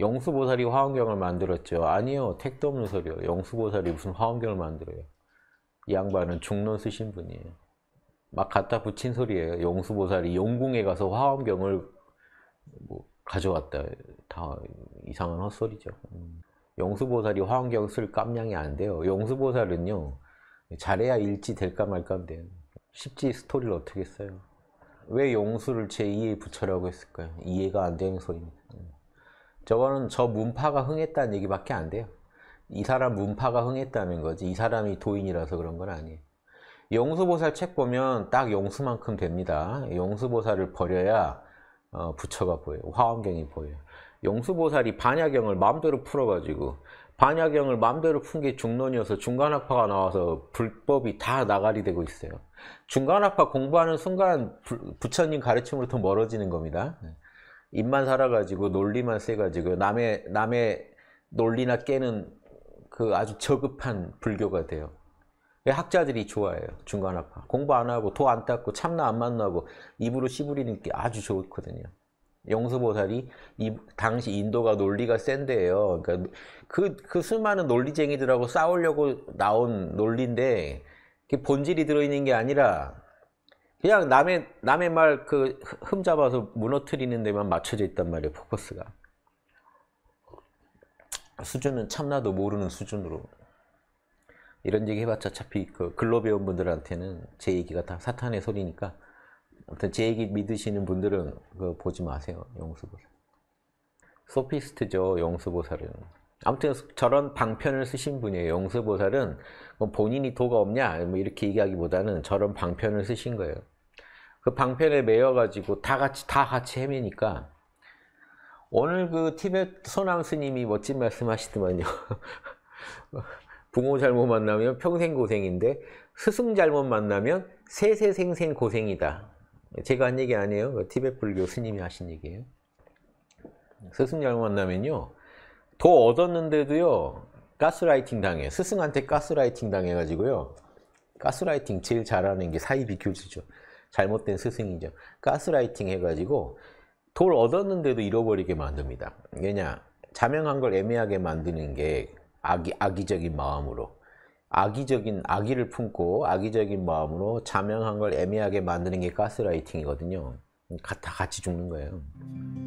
영수보살이 화엄경을 만들었죠. 아니요. 택도 없는 소리요. 영수보살이 무슨 화엄경을 만들어요. 이 양반은 중론 쓰신 분이에요. 막 갖다 붙인 소리예요. 영수보살이 용궁에 가서 화엄경을 뭐 가져왔다. 다 이상한 헛소리죠. 음. 영수보살이 화엄경 쓸 깜냥이 안 돼요. 영수보살은요. 잘해야 일지 될까 말까 돼요. 쉽지 스토리를 어떻게 써요. 왜 용수를 제2의 부처라고 했을까요? 이해가 안 되는 소리입니다. 음. 저거는 저 문파가 흥했다는 얘기밖에 안 돼요. 이 사람 문파가 흥했다는 거지 이 사람이 도인이라서 그런 건 아니에요. 용수보살 책 보면 딱 용수만큼 됩니다. 용수보살을 버려야 어, 부처가 보여요. 화엄경이 보여요. 용수보살이 반야경을 마음대로 풀어가지고 반야경을 마음대로 푼 게 중론이어서 중간학파가 나와서 불법이 다 나가리 되고 있어요. 중간학파 공부하는 순간 부, 처님 가르침으로 더 멀어지는 겁니다. 입만 살아가지고 논리만 세가지고 남의 남의 논리나 깨는 그 아주 저급한 불교가 돼요. 학자들이 좋아해요. 중간학파. 공부 안 하고 도 안 닦고 참나 안 만나고 입으로 씨부리는 게 아주 좋거든요. 용서보살이 이, 당시 인도가 논리가 센데요. 그러 그러니까 그, 그 수많은 논리쟁이들하고 싸우려고 나온 논리인데 본질이 들어있는 게 아니라 그냥 남의 남의 말 그 흠 잡아서 무너뜨리는 데만 맞춰져 있단 말이에요 포커스가 수준은 참나도 모르는 수준으로 이런 얘기 해봤자 어차피 그 글로 배운 분들한테는 제 얘기가 다 사탄의 소리니까 아무튼 제 얘기 믿으시는 분들은 그 보지 마세요 용수보살 소피스트죠 용수보살은 아무튼 저런 방편을 쓰신 분이에요 용수보살은 뭐 본인이 도가 없냐 뭐 이렇게 얘기하기보다는 저런 방편을 쓰신 거예요 그 방패를 메어가지고 다 같이 다 같이 헤매니까 오늘 그 티벳 선왕 스님이 멋진 말씀하시더만요. 부모 잘못 만나면 평생 고생인데 스승 잘못 만나면 세세생생 고생이다. 제가 한 얘기 아니에요. 그 티벳 불교 스님이 하신 얘기예요. 스승 잘못 만나면요. 도 얻었는데도요. 가스라이팅 당해. 스승한테 가스라이팅 당해가지고요. 가스라이팅 제일 잘하는 게 사이비 교주죠. 잘못된 스승이죠. 가스라이팅 해가지고 돌 얻었는데도 잃어버리게 만듭니다. 왜냐? 자명한 걸 애매하게 만드는 게 악이, 악의적인 마음으로 악의적인 악의를 품고 악의적인 마음으로 자명한 걸 애매하게 만드는 게 가스라이팅이거든요. 다 같이 죽는 거예요.